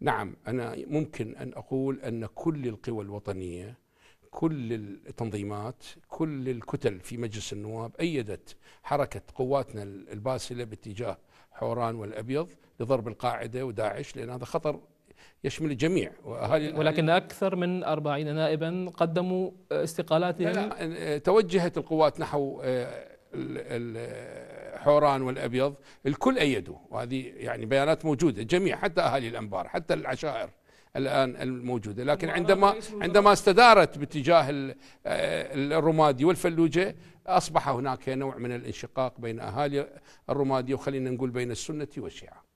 نعم أنا ممكن أن أقول أن كل القوى الوطنية كل التنظيمات كل الكتل في مجلس النواب أيدت حركة قواتنا الباسلة باتجاه حوران والأبيض لضرب القاعدة وداعش لأن هذا خطر يشمل الجميع وأهالي ولكن أكثر من 40 نائبا قدموا استقالاتهم لا لا آه، توجهت القوات نحو آه، الحوران والابيض الكل ايدوا وهذه يعني بيانات موجوده جميع حتى اهالي الانبار حتى العشائر الان الموجوده لكن عندما عندما استدارت باتجاه آه، الرمادي والفلوجه اصبح هناك نوع من الانشقاق بين اهالي الرمادي وخلينا نقول بين السنه والشيعه